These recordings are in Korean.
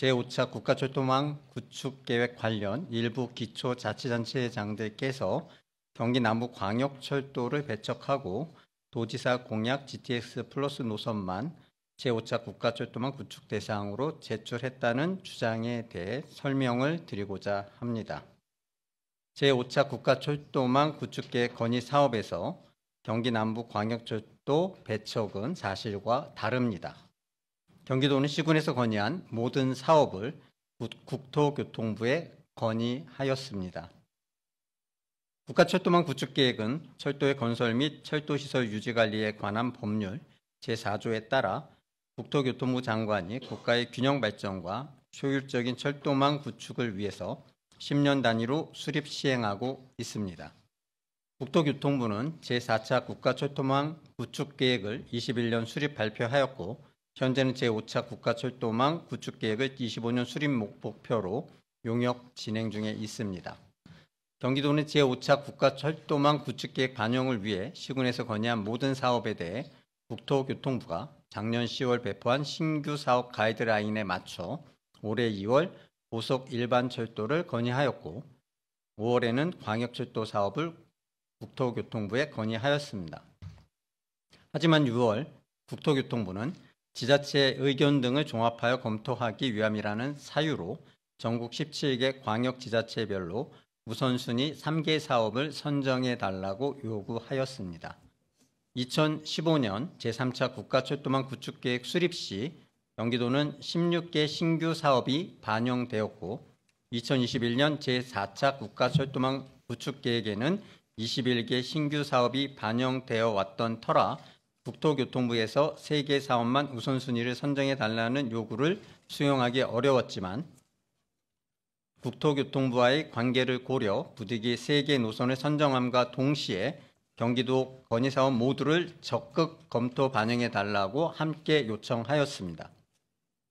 제5차 국가철도망 구축계획 관련 일부 기초자치단체장들께서 경기 남부광역철도를 배척하고 도지사 공약 GTX 플러스 노선만 제5차 국가철도망 구축 대상으로 제출했다는 주장에 대해 설명을 드리고자 합니다. 제5차 국가철도망 구축계획 건의 사업에서 경기 남부광역철도 배척은 사실과 다릅니다. 경기도는 시군에서 건의한 모든 사업을 국토교통부에 건의하였습니다. 국가철도망 구축계획은 철도의 건설 및 철도시설 유지관리에 관한 법률 제4조에 따라 국토교통부 장관이 국가의 균형 발전과 효율적인 철도망 구축을 위해서 10년 단위로 수립 시행하고 있습니다. 국토교통부는 제4차 국가철도망 구축계획을 21년 수립 발표하였고 현재는 제5차 국가철도망 구축계획을 25년 수립 목표로 용역 진행 중에 있습니다. 경기도는 제5차 국가철도망 구축계획 반영을 위해 시군에서 건의한 모든 사업에 대해 국토교통부가 작년 10월 배포한 신규 사업 가이드라인에 맞춰 올해 2월 고속 일반 철도를 건의하였고 5월에는 광역철도 사업을 국토교통부에 건의하였습니다. 하지만 6월 국토교통부는 지자체의 의견 등을 종합하여 검토하기 위함이라는 사유로 전국 17개 광역지자체별로 우선순위 3개 사업을 선정해 달라고 요구하였습니다. 2015년 제3차 국가철도망 구축계획 수립 시 경기도는 16개 신규 사업이 반영되었고 2021년 제4차 국가철도망 구축계획에는 21개 신규 사업이 반영되어 왔던 터라 국토교통부에서 세계 사업만 우선순위를 선정해 달라는 요구를 수용하기 어려웠지만 국토교통부와의 관계를 고려 부득이 세계 노선을 선정함과 동시에 경기도 건의사원 모두를 적극 검토 반영해 달라고 함께 요청하였습니다.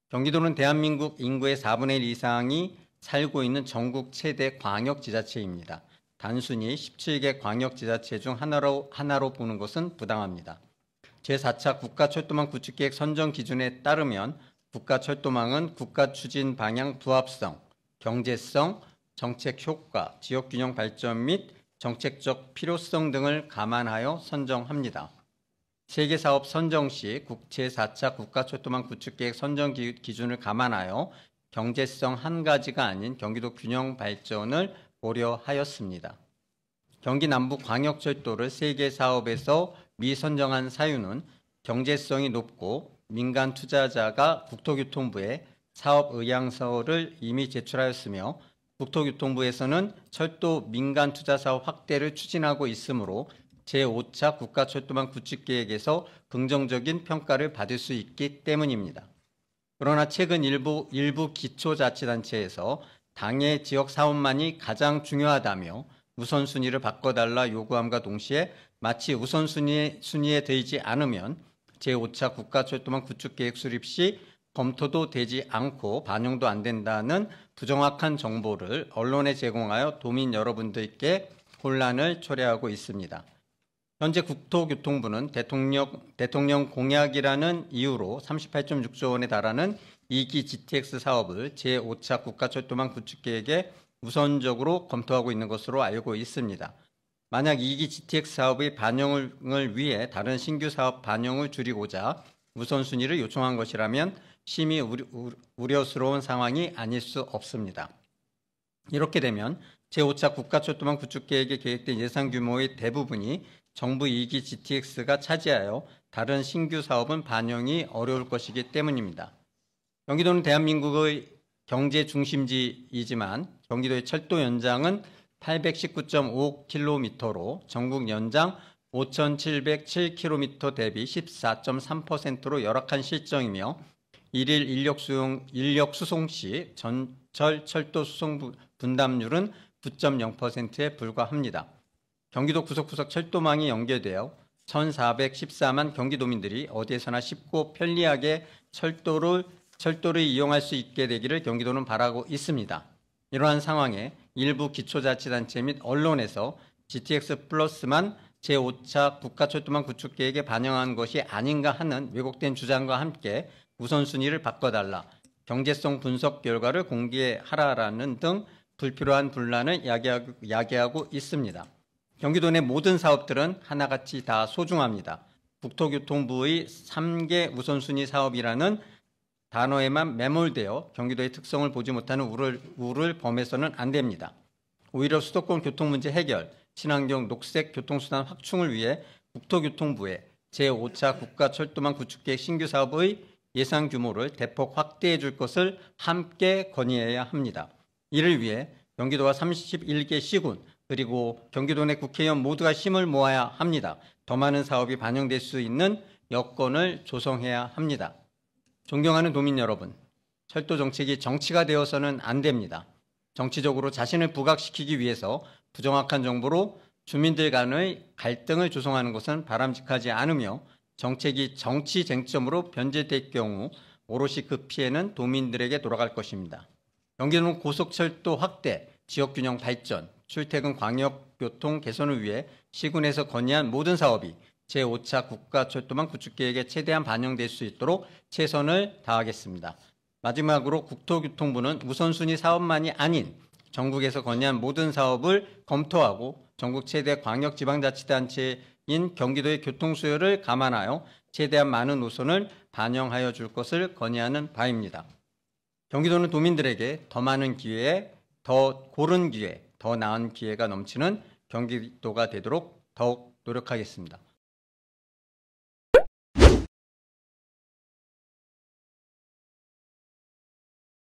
경기도는 대한민국 인구의 4분의 1 이상이 살고 있는 전국 최대 광역지자체입니다. 단순히 17개 광역지자체 중 하나로, 하나로 보는 것은 부당합니다. 제4차 국가철도망 구축계획 선정 기준에 따르면 국가철도망은 국가 추진 방향 부합성, 경제성, 정책 효과, 지역 균형 발전 및 정책적 필요성 등을 감안하여 선정합니다. 세계사업 선정 시 국제 4차 국가철도망 구축계획 선정 기준을 감안하여 경제성 한 가지가 아닌 경기도 균형 발전을 고려하였습니다. 경기 남부 광역철도를 세계사업에서 미선정한 사유는 경제성이 높고 민간 투자자가 국토교통부에 사업 의향서를 이미 제출하였으며 국토교통부에서는 철도 민간 투자 사업 확대를 추진하고 있으므로 제5차 국가철도망 구축계획에서 긍정적인 평가를 받을 수 있기 때문입니다. 그러나 최근 일부, 일부 기초자치단체에서 당의 지역 사업만이 가장 중요하다며 우선순위를 바꿔달라 요구함과 동시에 마치 우선순위에 순위에 되지 않으면 제5차 국가철도망 구축계획 수립 시 검토도 되지 않고 반영도 안 된다는 부정확한 정보를 언론에 제공하여 도민 여러분들께 혼란을 초래하고 있습니다. 현재 국토교통부는 대통령, 대통령 공약이라는 이유로 38.6조 원에 달하는 2기 GTX 사업을 제5차 국가철도망 구축계획에 우선적으로 검토하고 있는 것으로 알고 있습니다. 만약 2기 GTX 사업의 반영을 위해 다른 신규 사업 반영을 줄이고자 우선순위를 요청한 것이라면 심히 우려, 스러운 상황이 아닐 수 없습니다. 이렇게 되면 제5차 국가철도망 구축계획에 계획된 예산 규모의 대부분이 정부 2기 GTX가 차지하여 다른 신규 사업은 반영이 어려울 것이기 때문입니다. 경기도는 대한민국의 경제 중심지이지만 경기도의 철도 연장은 819.5km로 전국 연장 5,707km 대비 14.3%로 열악한 실정이며 1일 인력 수용 인력 수송 시 전철 철도 수송 분담률은 9.0%에 불과합니다. 경기도 구석구석 철도망이 연계되어 1,414만 경기도민들이 어디에서나 쉽고 편리하게 철도를 철도를 이용할 수 있게 되기를 경기도는 바라고 있습니다. 이러한 상황에 일부 기초자치단체 및 언론에서 GTX 플러스만 제5차 국가철도망 구축계획에 반영한 것이 아닌가 하는 왜곡된 주장과 함께 우선순위를 바꿔달라, 경제성 분석 결과를 공개하라라는 등 불필요한 분란을 야기하고, 야기하고 있습니다. 경기도 내 모든 사업들은 하나같이 다 소중합니다. 국토교통부의 3개 우선순위 사업이라는 단어에만 매몰되어 경기도의 특성을 보지 못하는 우를, 우를 범해서는 안 됩니다. 오히려 수도권 교통 문제 해결, 친환경 녹색 교통수단 확충을 위해 국토교통부에 제5차 국가철도망 구축계획 신규 사업의 예상 규모를 대폭 확대해 줄 것을 함께 건의해야 합니다. 이를 위해 경기도와 31개 시군 그리고 경기도 내 국회의원 모두가 힘을 모아야 합니다. 더 많은 사업이 반영될 수 있는 여건을 조성해야 합니다. 존경하는 도민 여러분, 철도 정책이 정치가 되어서는 안 됩니다. 정치적으로 자신을 부각시키기 위해서 부정확한 정보로 주민들 간의 갈등을 조성하는 것은 바람직하지 않으며 정책이 정치 쟁점으로 변제될 경우 오롯이 그 피해는 도민들에게 돌아갈 것입니다. 경기도는 고속철도 확대, 지역균형 발전, 출퇴근 광역교통 개선을 위해 시군에서 건의한 모든 사업이 제5차 국가철도망 구축계획에 최대한 반영될 수 있도록 최선을 다하겠습니다. 마지막으로 국토교통부는 우선순위 사업만이 아닌 전국에서 건의한 모든 사업을 검토하고 전국 최대 광역 지방자치단체인 경기도의 교통 수요를 감안하여 최대한 많은 노선을 반영하여 줄 것을 건의하는 바입니다. 경기도는 도민들에게 더 많은 기회, 더 고른 기회, 더 나은 기회가 넘치는 경기도가 되도록 더욱 노력하겠습니다.